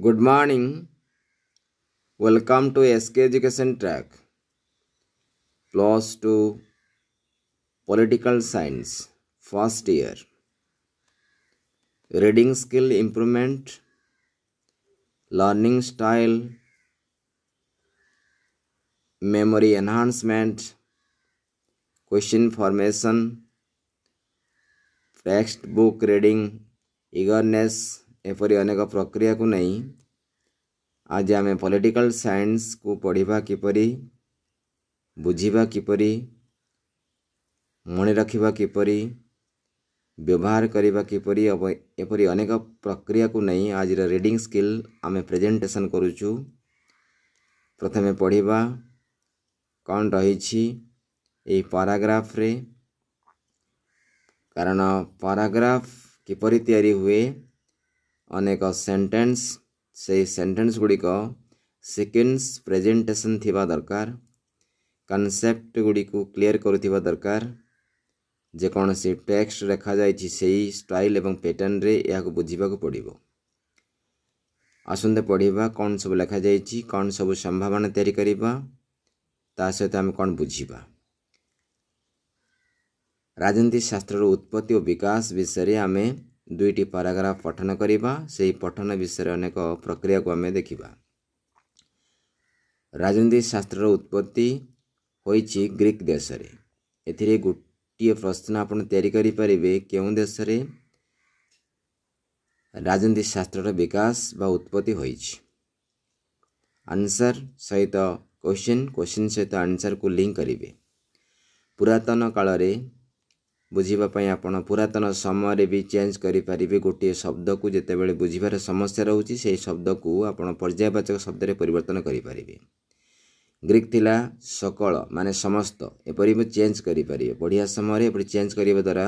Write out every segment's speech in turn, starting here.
Good morning. Welcome to SK Education Track. Plus to Political Science, first year. Reading skill improvement, learning style, memory enhancement, question formation, textbook reading, eagerness, ଏପରି ଅନେକ ପ୍ରକ୍ରିୟାକୁ ନେଇ ଆଜି ଆମେ political ସାଇନ୍ସକୁ ପଢ଼ିବା କିପରି ବୁଝିବା କିପରି ମନେ ରଖିବା କିପରି ବ୍ୟବହାର କରିବା କିପରି ଏପରି ଅନେକ ପ୍ରକ୍ରିୟାକୁ ନେଇ ଆଜିର ରିଡ଼ିଂ ସ୍କିଲ୍ ଆମେ ପ୍ରେଜେଣ୍ଟେସନ୍ କରୁଛୁ ପ୍ରଥମେ ପଢ଼ିବା କ'ଣ ରହିଛି ଏହି ପାରାଗ୍ରାଫରେ କାରଣ ପାରାଗ୍ରାଫ କିପରି ତିଆରି ହୁଏ अनेक सेन्टेन्स से सेन्टेन्स गुड़िक सिक्वेन्स प्रेजेटेसन दरकार कनसेप्ट गुड़ी क्लीयर कर दरकार जेकोसी टेक्स्ट रेखा जाए स्टाइल एवं पैटर्न रे या बुझा पड़ो आसंद पढ़ा कौन सब लिखा जा कौन सब संभावना या सहित आम कौन बुझा राजनीति शास्त्र उत्पत्ति और विकास विषय आमें ଦୁଇଟି ପାରାଗ୍ରାଫ ପଠନ କରିବା ସେହି ପଠନ ବିଷୟରେ ଅନେକ ପ୍ରକ୍ରିୟାକୁ ଆମେ ଦେଖିବା ରାଜନୀତି ଶାସ୍ତ୍ରର ଉତ୍ପତ୍ତି ହୋଇଛି ଗ୍ରୀକ୍ ଦେଶରେ ଏଥିରେ ଗୋଟିଏ ପ୍ରଶ୍ନ ଆପଣ ତିଆରି କରିପାରିବେ କେଉଁ ଦେଶରେ ରାଜନୀତି ଶାସ୍ତ୍ରର ବିକାଶ ବା ଉତ୍ପତ୍ତି ହୋଇଛି ଆନ୍ସର ସହିତ କୋଶ୍ଚିନ୍ କୋଶ୍ଚିନ୍ ସହିତ ଆନ୍ସରକୁ ଲିଙ୍କ୍ କରିବେ ପୁରାତନ କାଳରେ ବୁଝିବା ପାଇଁ ଆପଣ ପୁରାତନ ସମୟରେ ବି ଚେଞ୍ଜ କରିପାରିବେ ଗୋଟିଏ ଶବ୍ଦକୁ ଯେତେବେଳେ ବୁଝିବାର ସମସ୍ୟା ରହୁଛି ସେହି ଶବ୍ଦକୁ ଆପଣ ପର୍ଯ୍ୟାୟବାଚକ ଶବ୍ଦରେ ପରିବର୍ତ୍ତନ କରିପାରିବେ ଗ୍ରୀକ୍ ଥିଲା ସକଳ ମାନେ ସମସ୍ତ ଏପରି ବି ଚେଞ୍ଜ କରିପାରିବେ ପଢ଼ିବା ସମୟରେ ଏପରି ଚେଞ୍ଜ କରିବା ଦ୍ୱାରା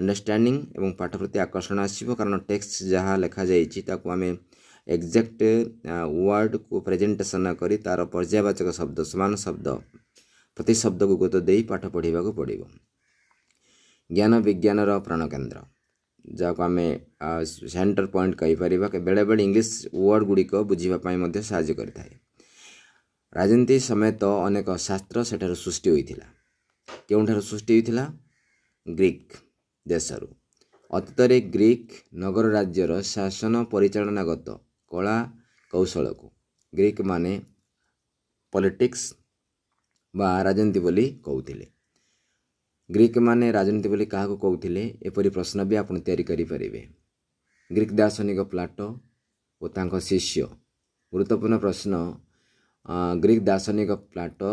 ଅଣ୍ଡରଷ୍ଟାଣ୍ଡିଂ ଏବଂ ପାଠ ପ୍ରତି ଆକର୍ଷଣ ଆସିବ କାରଣ ଟେକ୍ସଟ ଯାହା ଲେଖାଯାଇଛି ତାକୁ ଆମେ ଏକ୍ଜାକ୍ଟ ୱାର୍ଡ଼କୁ ପ୍ରେଜେଣ୍ଟେସନ କରି ତା'ର ପର୍ଯ୍ୟାୟବାଚକ ଶବ୍ଦ ସମାନ ଶବ୍ଦ ପ୍ରତି ଶବ୍ଦକୁ ଗୁରୁତ୍ୱ ଦେଇ ପାଠ ପଢ଼ିବାକୁ ପଡ଼ିବ ଜ୍ଞାନ ବିଜ୍ଞାନର ପ୍ରାଣକେନ୍ଦ୍ର ଯାହାକୁ ଆମେ ସେଣ୍ଟର ପଏଣ୍ଟ କହିପାରିବା ବେଳେବେଳେ ଇଂଲିଶ ୱାର୍ଡ଼ ଗୁଡ଼ିକ ବୁଝିବା ପାଇଁ ମଧ୍ୟ ସାହାଯ୍ୟ କରିଥାଏ ରାଜନୀତି ସମେତ ଅନେକ ଶାସ୍ତ୍ର ସେଠାରୁ ସୃଷ୍ଟି ହୋଇଥିଲା କେଉଁଠାରୁ ସୃଷ୍ଟି ହୋଇଥିଲା ଗ୍ରୀକ୍ ଦେଶରୁ ଅତୀତରେ ଗ୍ରୀକ୍ ନଗର ରାଜ୍ୟର ଶାସନ ପରିଚାଳନାଗତ କଳା କୌଶଳକୁ ଗ୍ରୀକ୍ ମାନେ ପଲିଟିକ୍ସ ବା ରାଜନୀତି ବୋଲି କହୁଥିଲେ ଗ୍ରୀକ୍ ମାନେ ରାଜନୀତି ବୋଲି କାହାକୁ କହୁଥିଲେ ଏପରି ପ୍ରଶ୍ନ ବି ଆପଣ ତିଆରି କରିପାରିବେ ଗ୍ରୀକ୍ ଦାର୍ଶନିକ ପ୍ଲାଟୋ ଓ ତାଙ୍କ ଶିଷ୍ୟ ଗୁରୁତ୍ୱପୂର୍ଣ୍ଣ ପ୍ରଶ୍ନ ଗ୍ରୀକ୍ ଦାର୍ଶନିକ ପ୍ଲାଟୋ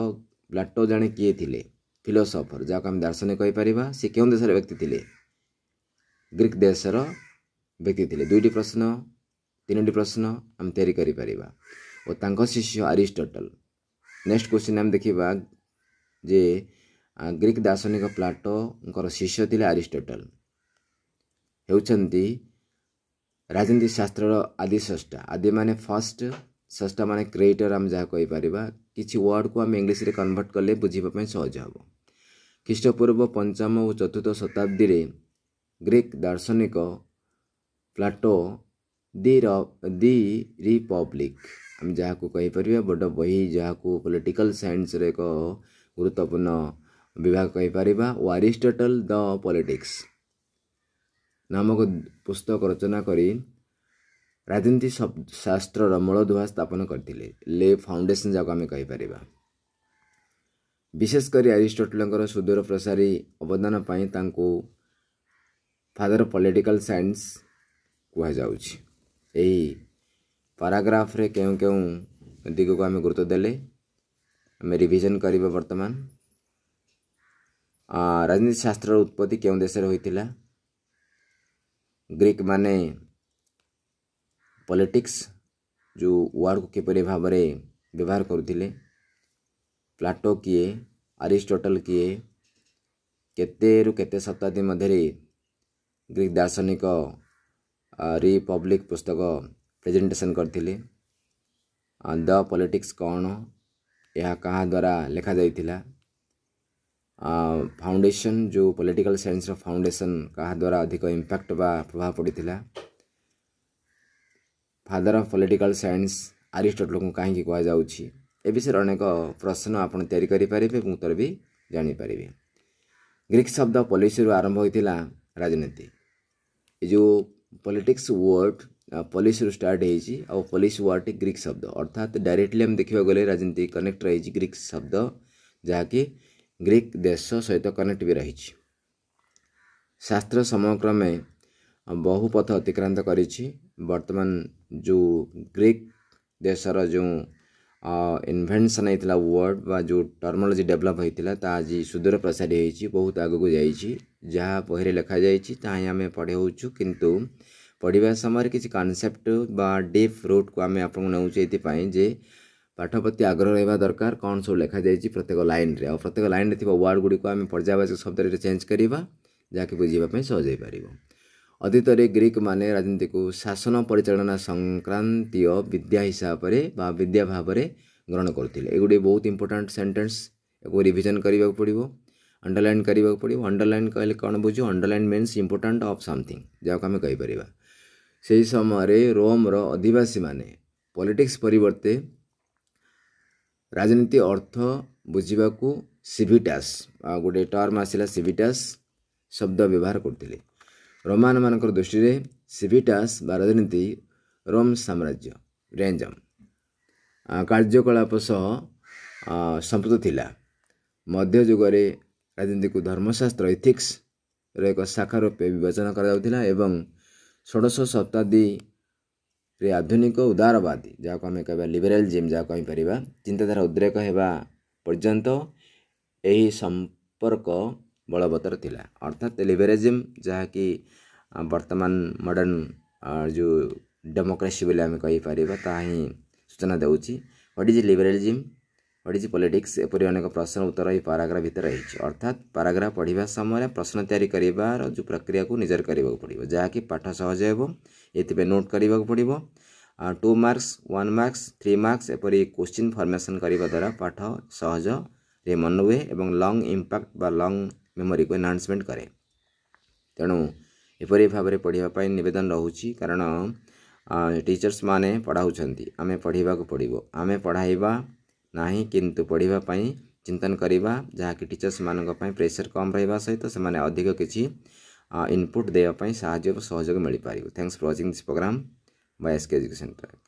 ପ୍ଲାଟୋ ଜଣେ କିଏ ଥିଲେ ଫିଲୋସଫର ଯାହାକୁ ଆମେ ଦାର୍ଶନିକ କହିପାରିବା ସେ କେଉଁ ଦେଶର ବ୍ୟକ୍ତି ଥିଲେ ଗ୍ରୀକ୍ ଦେଶର ବ୍ୟକ୍ତି ଥିଲେ ଦୁଇଟି ପ୍ରଶ୍ନ ତିନୋଟି ପ୍ରଶ୍ନ ଆମେ ତିଆରି କରିପାରିବା ଓ ତାଙ୍କ ଶିଷ୍ୟ ଆରିଷ୍ଟଟଲ ନେକ୍ସଟ କ୍ୱେଶ୍ଚିନ୍ ଆମେ ଦେଖିବା ଯେ ग्रिक दार्शनिक शिष्य शिष्यले आरिष्टटल हेर्ने राजनीति शास्त्र आदिस्रष्टा आदि म फर्स्ट स्रष्टा क्रेटर आम जहाँ कहिपार कि वर्डको आम इङ्ग्लिस कनभर्ट कले बुझ्पि सहज हौ खिष्टपूर्व पञ्चम चतुर्थ शताब्दीले ग्रीक दार्शनिक प्लाटो दि रिपब्लिक आम जहाँको कहिपार बड बही बहि को पोलिटिकल सयन्स रे एक गुरुत्वपूर्ण ବିଭାଗ କହିପାରିବା ଓ ଆରିଷ୍ଟଟଲ୍ ଦ ପଲିଟିକ୍ସ ନାମକ ପୁସ୍ତକ ରଚନା କରି ରାଜନୀତି ଶାସ୍ତ୍ରର ମୂଳଦୁଆ ସ୍ଥାପନ କରିଥିଲେ ଲେ ଫାଉଣ୍ଡେସନ୍ ଯାକ ଆମେ କହିପାରିବା ବିଶେଷ କରି ଆରିଷ୍ଟଟଲ୍ଙ୍କର ସୁଦୂର ପ୍ରସାରୀ ଅବଦାନ ପାଇଁ ତାଙ୍କୁ ଫାଦର୍ ପଲିଟିକାଲ୍ ସାଇନ୍ସ କୁହାଯାଉଛି ଏହି ପାରାଗ୍ରାଫରେ କେଉଁ କେଉଁ ଦିଗକୁ ଆମେ ଗୁରୁତ୍ୱ ଦେଲେ ଆମେ ରିଭିଜନ୍ କରିବା ବର୍ତ୍ତମାନ ରାଜନୀତି ଶାସ୍ତ୍ରର ଉତ୍ପତ୍ତି କେଉଁ ଦେଶରେ ହୋଇଥିଲା ଗ୍ରୀକ୍ମାନେ ପଲିଟିକ୍ସ ଯେଉଁ ୱାର୍ଡ଼କୁ କିପରି ଭାବରେ ବ୍ୟବହାର କରୁଥିଲେ ପ୍ଲାଟୋ କିଏ ଆରିଷ୍ଟଟଲ୍ କିଏ କେତେରୁ କେତେ ଶତାବ୍ଦୀ ମଧ୍ୟରେ ଗ୍ରୀକ୍ ଦାର୍ଶନିକ ରିପବ୍ଲିକ୍ ପୁସ୍ତକ ପ୍ରେଜେଣ୍ଟେସନ୍ କରିଥିଲେ ଦ ପଲିଟିକ୍ସ କ'ଣ ଏହା କାହା ଦ୍ୱାରା ଲେଖାଯାଇଥିଲା फाउंडेशन जो पॉलिटिकल साइंस रो फाउंडेशन कहा द्वारा अधिक इंपैक्ट बा प्रभाव पड़ता father of political science Aristotle को कहीं कह विषय अनेक प्रश्न आप उत्तर भी जापर ग्रीक शब्द पलिस आरंभ होता राजनीति जो पॉलिटिक्स वर्ड पलिस स्टार्ट और पलिस वर्ड टी ग्रीक शब्द अर्थात डायरेक्टली आम देखा गले राजनीति कनेक्ट रही ग्रीक शब्द जहाँकि ग्रीक देश सहित कनेक्ट भी रही शास्त्र बहु पथ अतिक्रांत वर्तमान जो ग्रीक देशर जो इनभेनसन होता वर्ड व जो टर्मोलोजी डेभलप होता है आज सुदूर प्रसारी बहुत आग को जहाँ बहरे लिखा जाए पढ़े कि पढ़ा समय किसी कनसेप्ट डीप रुट को आम आपको नौ जे ପାଠ ପ୍ରତି ଆଗ୍ରହ ରହିବା ଦରକାର କ'ଣ ସବୁ ଲେଖାଯାଇଛି ପ୍ରତ୍ୟେକ ଲାଇନ୍ରେ ଆଉ ପ୍ରତ୍ୟେକ ଲାଇନ୍ରେ ଥିବା ୱାର୍ଡ଼ ଗୁଡ଼ିକୁ ଆମେ ପର୍ଯ୍ୟାୟବାଚକ ଶବ୍ଦରେ ଚେଞ୍ଜ କରିବା ଯାହାକି ବୁଝିବା ପାଇଁ ସହଜ ହୋଇପାରିବ ଅତୀତରେ ଗ୍ରୀକ୍ମାନେ ରାଜନୀତିକୁ ଶାସନ ପରିଚାଳନା ସଂକ୍ରାନ୍ତୀୟ ବିଦ୍ୟା ହିସାବରେ ବା ବିଦ୍ୟା ଭାବରେ ଗ୍ରହଣ କରୁଥିଲେ ଏଗୁଡ଼ିଏ ବହୁତ ଇମ୍ପୋର୍ଟାଣ୍ଟ ସେଣ୍ଟେନ୍ସ ଏକୁ ରିଭିଜନ୍ କରିବାକୁ ପଡ଼ିବ ଅଣ୍ଡରଲାଇନ୍ କରିବାକୁ ପଡ଼ିବ ଅଣ୍ଡରଲାଇନ୍ କହିଲେ କ'ଣ ବୁଝୁ underline means important of something ଯାହାକୁ ଆମେ କହିପାରିବା ସେହି ସମୟରେ ରୋମ୍ର ଅଧିବାସୀମାନେ ପଲିଟିକ୍ସ ପରିବର୍ତ୍ତେ ରାଜନୀତି ଅର୍ଥ ବୁଝିବାକୁ ସିଭିଟାସ୍ ଆଉ ଗୋଟିଏ ଟର୍ମ ଆସିଲା ସିଭିଟାସ୍ ଶବ୍ଦ ବ୍ୟବହାର କରୁଥିଲେ ରୋମାନମାନଙ୍କର ଦୃଷ୍ଟିରେ ସିଭିଟାସ୍ ବା ରାଜନୀତି ରୋମ୍ ସାମ୍ରାଜ୍ୟ ରେଞ୍ଜମ୍ କାର୍ଯ୍ୟକଳାପ ସହ ସମ୍ପୃକ୍ତ ଥିଲା ମଧ୍ୟଯୁଗରେ ରାଜନୀତିକୁ ଧର୍ମଶାସ୍ତ୍ର ଇଥିକ୍ସର ଏକ ଶାଖା ରୂପେ ବିବେଚନା କରାଯାଉଥିଲା ଏବଂ ଷୋଡ଼ଶ ଶତାବ୍ଦୀ रे आधुनिक उदारवादी जहाँ को आम कह लिबराल जिम जहाँ कहींपर चिंताधारा उद्रेक होगा पर्यत यह संपर्क बलबत्तर थी अर्थात लिबरालिजिम जहाँकि बर्तमान मडर्ण जो डेमोक्रेसी बोले आम कहीपर ता सूचना देव व्हाट इज लिबरालिजिम ओडी पॉलिटिक्स एपरी अनेक प्रश्न उत्तर यह पाराग्राफ भितर रही अर्थात पाराग्राफ पढ़ा समय प्रश्न तैयार जो प्रक्रिया को निजर करने को पड़ो जहाँकि पाठ सहज हो नोट करने को पड़ो two marks one marks three marks एपरी क्वेश्चन फर्मेसन करने द्वारा पाठ सहज मन हुए और लंग इंपैक्ट बा लंग मेमोरी को एनहांसमेंट कै तेणु एपरी भाव में पढ़ापी नवेदन रोचे कारण टीचर्स मैंने पढ़ाऊँ आम पढ़ाक पड़ो आम पढ़ाई ନାହିଁ କିନ୍ତୁ ପଢ଼ିବା ପାଇଁ ଚିନ୍ତନ କରିବା ଯାହାକି ଟିଚର୍ସମାନଙ୍କ ପାଇଁ ପ୍ରେସର୍ କମ୍ ରହିବା ସହିତ ସେମାନେ ଅଧିକ କିଛି ଇନପୁଟ୍ ଦେବା ପାଇଁ ସାହାଯ୍ୟ ଏବଂ ସହଯୋଗ ମିଳିପାରିବ thanks for watching this program by SK education track